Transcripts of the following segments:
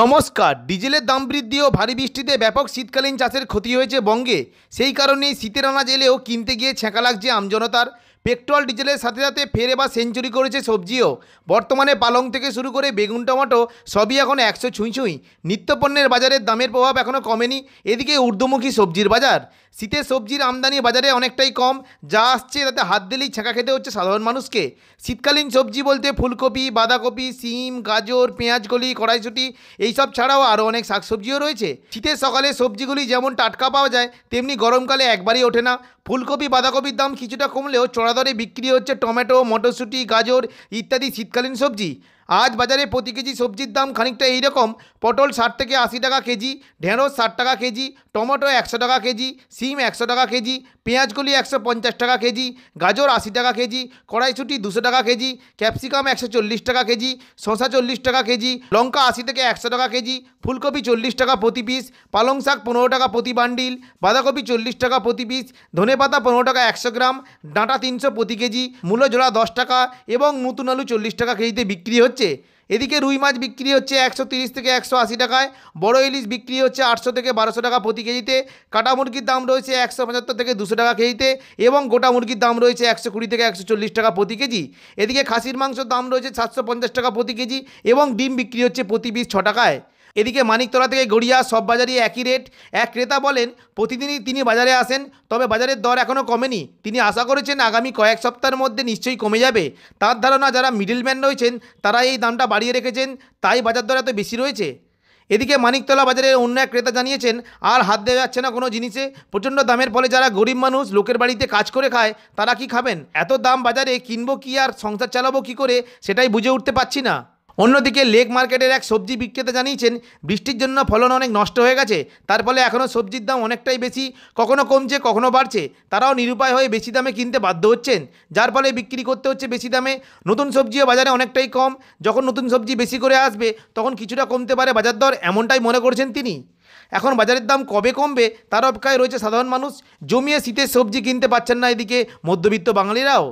নমস্কার ডিজেলের দাম বৃদ্ধি ও ভারী বৃষ্টিতে ব্যাপক শীতকালীন চাষের ক্ষতি হয়েছে বঙ্গে সেই কারণেই শীতের আনাজ এলেও কিনতে গিয়ে ছ্যাঁকা লাগছে আমজনতার পেট্রোল ডিজেলের সাথে সাথে ফের বা সেঞ্চুরি করেছে সবজিও বর্তমানে পালং থেকে শুরু করে বেগুন টমেটো সবই এখন একশো ছুঁই ছুঁই নিত্যপণ্যের বাজারের দামের প্রভাব এখনও কমেনি এদিকে ঊর্ধ্বমুখী সবজির বাজার শীতে সবজির আমদানি বাজারে অনেকটাই কম যা আসছে তাতে হাত দিলেই ছেঁকা খেতে হচ্ছে সাধারণ মানুষকে শীতকালীন সবজি বলতে ফুলকপি বাঁধাকপি সিম গাজর পেঁয়াজকলি কড়াইশুটি এইসব ছাড়াও আরও অনেক শাকসবজিও রয়েছে শীতের সকালে সবজিগুলি যেমন টাটকা পাওয়া যায় তেমনি গরমকালে একবারই ওঠে না ফুলকপি বাঁধাকপির দাম কিছুটা কমলেও চড়া দরে বিক্রি হচ্ছে টমেটো মটরশুঁটি গাজর ইত্যাদি শীতকালীন সবজি আজ বাজারে প্রতি কেজি সবজির দাম খানিকটা এইরকম পটল ষাট থেকে আশি টাকা কেজি ঢেঁড়স ষাট টাকা কেজি টমেটো একশো টাকা কেজি সিম একশো টাকা কেজি পেঁয়াজগুলি একশো পঞ্চাশ টাকা কেজি গাজর আশি টাকা কেজি কড়াইশুটি দুশো টাকা কেজি ক্যাপসিকাম একশো চল্লিশ টাকা কেজি শসা চল্লিশ টাকা কেজি লঙ্কা আশি থেকে একশো টাকা কেজি ফুলকপি চল্লিশ টাকা প্রতি পিস পালং শাক পনেরো টাকা প্রতি বান্ডিল বাঁধাকপি চল্লিশ টাকা প্রতি পিস ধনে পাতা পনেরো টাকা একশো গ্রাম ডাঁটা তিনশো প্রতি কেজি মূলো জোড়া দশ টাকা এবং নতুন আলু চল্লিশ টাকা কেজিতে বিক্রি হচ্ছে হচ্ছে এদিকে রুই মাছ বিক্রি হচ্ছে একশো থেকে একশো টাকায় বড় ইলিশ বিক্রি হচ্ছে আটশো থেকে বারোশো টাকা প্রতি কেজিতে কাটা মুরগির দাম রয়েছে একশো থেকে দুশো টাকা কেজিতে এবং গোটা মুরগির দাম রয়েছে একশো থেকে একশো টাকা প্রতি কেজি এদিকে খাসির মাংসর দাম রয়েছে সাতশো টাকা প্রতি কেজি এবং ডিম বিক্রি হচ্ছে প্রতি পিস ছ টাকায় এদিকে মানিকতলা থেকে গড়িয়া সব বাজারই একই রেট এক ক্রেতা বলেন প্রতিদিনই তিনি বাজারে আসেন তবে বাজারের দর এখনও কমেনি তিনি আশা করেছেন আগামী কয়েক সপ্তাহের মধ্যে নিশ্চয়ই কমে যাবে তার ধারণা যারা মিডিলম্যান রয়েছেন তারা এই দামটা বাড়িয়ে রেখেছেন তাই বাজার দর এত বেশি রয়েছে এদিকে মানিকতলা বাজারের অন্য এক ক্রেতা জানিয়েছেন আর হাত দেওয়া যাচ্ছে না কোনো জিনিসে প্রচণ্ড দামের ফলে যারা গরিব মানুষ লোকের বাড়িতে কাজ করে খায় তারা কি খাবেন এত দাম বাজারে কিনবো কি আর সংসার চালাবো কি করে সেটাই বুঝে উঠতে পারছি না অন্যদিকে লেক মার্কেটের এক সবজি বিক্রেতা জানিয়েছেন বৃষ্টির জন্য ফলন অনেক নষ্ট হয়ে গেছে তার ফলে এখনও সবজির দাম অনেকটাই বেশি কখনো কমছে কখনো বাড়ছে তারাও নিরুপায় হয়ে বেশি দামে কিনতে বাধ্য হচ্ছেন যার ফলে বিক্রি করতে হচ্ছে বেশি দামে নতুন সবজিও বাজারে অনেকটাই কম যখন নতুন সবজি বেশি করে আসবে তখন কিছুটা কমতে পারে বাজার দর এমনটাই মনে করছেন তিনি এখন বাজারের দাম কবে কমবে তার অপেক্ষায় রয়েছে সাধারণ মানুষ জমিয়ে শীতের সবজি কিনতে পারছেন না এদিকে মধ্যবিত্ত বাঙালিরাও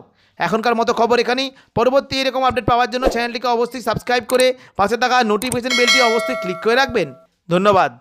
এখনকার মতো খবর এখানেই পরবর্তী এরকম আপডেট পাওয়ার জন্য চ্যানেলটিকে অবশ্যই সাবস্ক্রাইব করে পাশে থাকা নোটিফিকেশন বেলটি অবশ্যই ক্লিক করে রাখবেন ধন্যবাদ